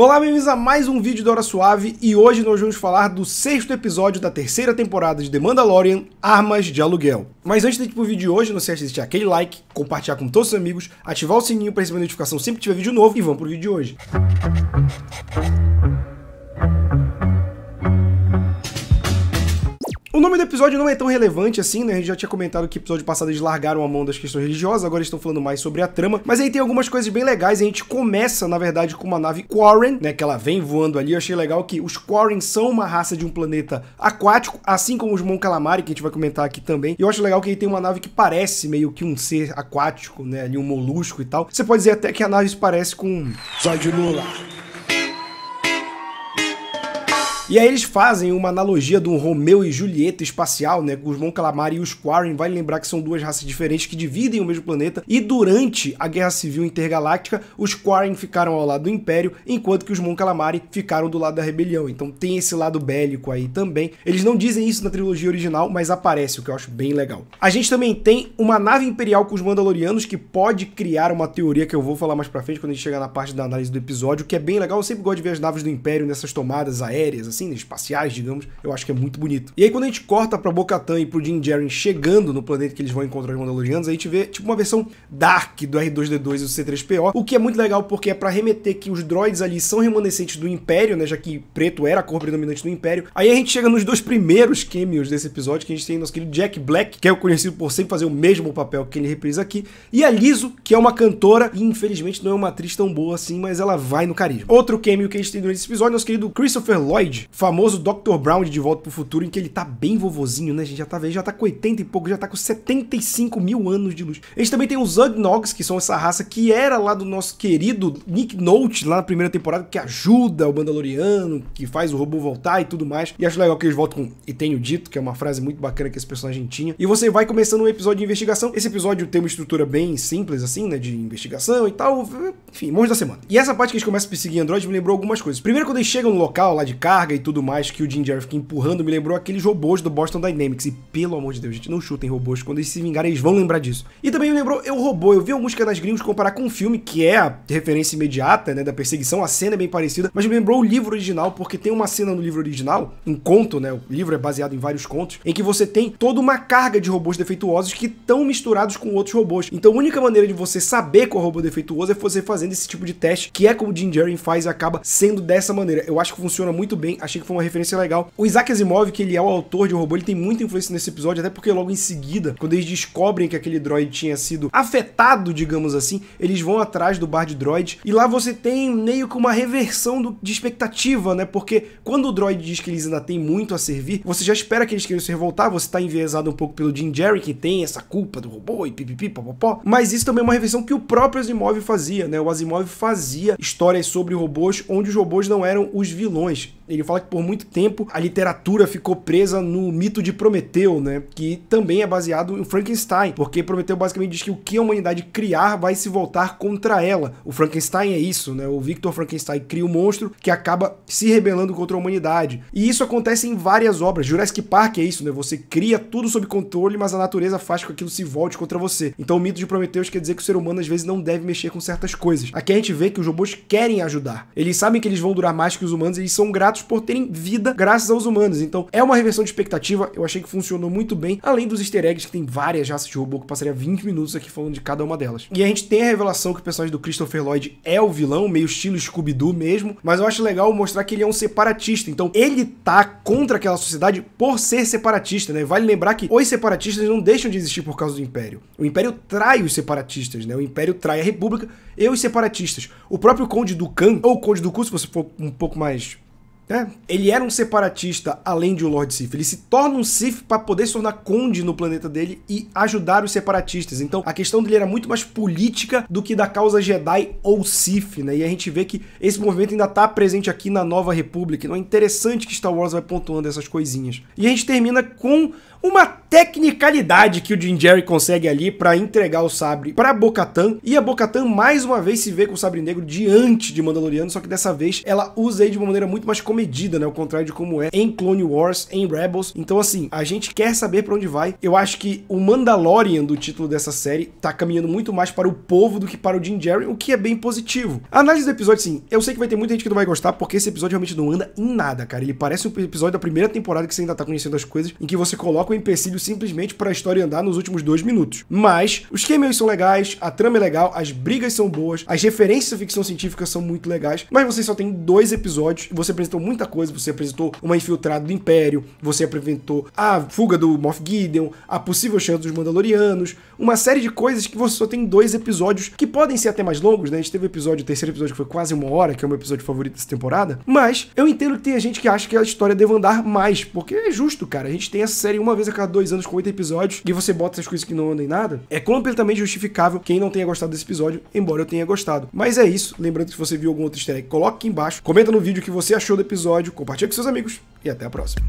Olá, bem-vindos a mais um vídeo da Hora Suave e hoje nós vamos falar do sexto episódio da terceira temporada de The Mandalorian, Armas de Aluguel. Mas antes de ir pro vídeo de hoje, não se esqueça de deixar aquele like, compartilhar com todos os amigos, ativar o sininho para receber notificação sempre que tiver vídeo novo e vamos pro vídeo de hoje. O nome do episódio não é tão relevante assim, né? A gente já tinha comentado que episódio passado eles largaram a mão das questões religiosas, agora estão falando mais sobre a trama. Mas aí tem algumas coisas bem legais. A gente começa, na verdade, com uma nave Quarren, né? Que ela vem voando ali. Eu achei legal que os Quarren são uma raça de um planeta aquático, assim como os Mon Calamari, que a gente vai comentar aqui também. E eu acho legal que aí tem uma nave que parece meio que um ser aquático, né? Ali um molusco e tal. Você pode dizer até que a nave se parece com. Só de Lula! E aí eles fazem uma analogia de um Romeu e Julieta espacial, né? com Mon Calamari e os Quarren, vale lembrar que são duas raças diferentes que dividem o mesmo planeta, e durante a Guerra Civil Intergaláctica, os Quarren ficaram ao lado do Império, enquanto que os Mon Calamari ficaram do lado da Rebelião. Então tem esse lado bélico aí também. Eles não dizem isso na trilogia original, mas aparece, o que eu acho bem legal. A gente também tem uma nave imperial com os Mandalorianos, que pode criar uma teoria que eu vou falar mais pra frente quando a gente chegar na parte da análise do episódio, que é bem legal. Eu sempre gosto de ver as naves do Império nessas tomadas aéreas, assim assim, né, espaciais, digamos, eu acho que é muito bonito. E aí quando a gente corta pra Bocatan e pro Jim Jaren chegando no planeta que eles vão encontrar os Mandalorianos, a gente vê tipo uma versão dark do R2D2 e do C3PO, o que é muito legal porque é para remeter que os droids ali são remanescentes do Império, né, já que preto era a cor predominante do Império. Aí a gente chega nos dois primeiros cameos desse episódio, que a gente tem nosso querido Jack Black, que é conhecido por sempre fazer o mesmo papel que ele reprisa aqui, e a Liso, que é uma cantora e infelizmente não é uma atriz tão boa assim, mas ela vai no carisma. Outro cameo que a gente tem durante esse episódio é nosso querido Christopher Lloyd, Famoso Dr. Brown de, de Volta pro Futuro, em que ele tá bem vovozinho, né, gente? Já tá, vendo? já tá com 80 e pouco, já tá com 75 mil anos de luz. A gente também tem os Ugnogs, que são essa raça que era lá do nosso querido Nick Note, lá na primeira temporada, que ajuda o Mandaloriano, que faz o robô voltar e tudo mais. E acho legal que eles voltam com E Tenho Dito, que é uma frase muito bacana que esse personagem tinha. E você vai começando um episódio de investigação. Esse episódio tem uma estrutura bem simples, assim, né, de investigação e tal. Enfim, monte da semana. E essa parte que eles começam a perseguir Android me lembrou algumas coisas. Primeiro, quando eles chegam no local lá de carga e tudo mais, que o Jim fica empurrando, me lembrou aqueles robôs do Boston Dynamics. E pelo amor de Deus, gente, não chutem robôs. Quando eles se vingarem, eles vão lembrar disso. E também me lembrou Eu Robô. Eu vi alguns canais gringos comparar com um filme, que é a referência imediata, né, da perseguição. A cena é bem parecida, mas me lembrou o livro original, porque tem uma cena no livro original, um conto, né, o livro é baseado em vários contos, em que você tem toda uma carga de robôs defeituosos que estão misturados com outros robôs. Então a única maneira de você saber qual robô defeituoso é você fazendo esse tipo de teste, que é como o Jim Jarrett faz e acaba sendo dessa maneira. Eu acho que funciona muito bem, achei que foi uma referência legal. O Isaac Asimov, que ele é o autor de robô, ele tem muita influência nesse episódio, até porque logo em seguida, quando eles descobrem que aquele droid tinha sido afetado, digamos assim, eles vão atrás do bar de droid, e lá você tem meio que uma reversão do, de expectativa, né? Porque quando o droid diz que eles ainda têm muito a servir, você já espera que eles queiram se revoltar, você tá enviesado um pouco pelo Jim Jerry, que tem essa culpa do robô e pipipi, papapó, mas isso também é uma reversão que o próprio Asimov fazia, né? O Asimov fazia histórias sobre robôs onde os robôs não eram os vilões. Ele fala que por muito tempo a literatura ficou presa no mito de Prometeu, né? Que também é baseado em Frankenstein, porque Prometeu basicamente diz que o que a humanidade criar vai se voltar contra ela. O Frankenstein é isso, né? O Victor Frankenstein cria um monstro que acaba se rebelando contra a humanidade. E isso acontece em várias obras. Jurassic Park é isso, né? Você cria tudo sob controle, mas a natureza faz com que aquilo se volte contra você. Então o mito de Prometeu quer dizer que o ser humano às vezes não deve mexer com certas coisas. Aqui a gente vê que os robôs querem ajudar. Eles sabem que eles vão durar mais que os humanos, e eles são gratos por terem vida graças aos humanos. Então é uma reversão de expectativa, eu achei que funcionou muito bem, além dos easter eggs que tem várias raças de robô que passaria 20 minutos aqui falando de cada uma delas. E a gente tem a revelação que o personagem do Christopher Lloyd é o vilão, meio estilo Scooby-Doo mesmo, mas eu acho legal mostrar que ele é um separatista. Então ele tá contra aquela sociedade por ser separatista, né? Vale lembrar que os separatistas não deixam de existir por causa do Império. O Império trai os separatistas, né? O Império trai a República e os separatistas. O próprio Conde do Khan, ou Conde do Ku, se você for um pouco mais é. Ele era um separatista, além de um Lord Sif. Ele se torna um Sif para poder se tornar conde no planeta dele e ajudar os separatistas. Então, a questão dele era muito mais política do que da causa Jedi ou Sif, né? E a gente vê que esse movimento ainda tá presente aqui na Nova República. Então é interessante que Star Wars vai pontuando essas coisinhas. E a gente termina com uma tecnicalidade que o Jim Jerry consegue ali para entregar o sabre para Bocatan e a Bocatan mais uma vez se vê com o sabre negro diante de Mandaloriano, só que dessa vez ela usa ele de uma maneira muito mais comercial medida, né? O contrário de como é em Clone Wars, em Rebels. Então, assim, a gente quer saber para onde vai. Eu acho que o Mandalorian do título dessa série tá caminhando muito mais para o povo do que para o Jim Jerry, o que é bem positivo. A análise do episódio, sim, eu sei que vai ter muita gente que não vai gostar, porque esse episódio realmente não anda em nada, cara. Ele parece um episódio da primeira temporada que você ainda tá conhecendo as coisas, em que você coloca o um empecilho simplesmente para a história andar nos últimos dois minutos. Mas os cameos são legais, a trama é legal, as brigas são boas, as referências à ficção científica são muito legais, mas você só tem dois episódios, você apresentou muita coisa. Você apresentou uma infiltrada do Império, você apresentou a fuga do Moff Gideon, a possível chance dos Mandalorianos, uma série de coisas que você só tem dois episódios, que podem ser até mais longos, né? A gente teve o episódio, o terceiro episódio, que foi quase uma hora, que é o meu episódio favorito dessa temporada, mas eu entendo que tem gente que acha que a história deve andar mais, porque é justo, cara. A gente tem essa série uma vez a cada dois anos com oito episódios, e você bota essas coisas que não andam em nada. É completamente justificável quem não tenha gostado desse episódio, embora eu tenha gostado. Mas é isso. Lembrando que se você viu algum outro easter egg, coloque aqui embaixo, comenta no vídeo o que você achou do episódio episódio, compartilhe com seus amigos e até a próxima.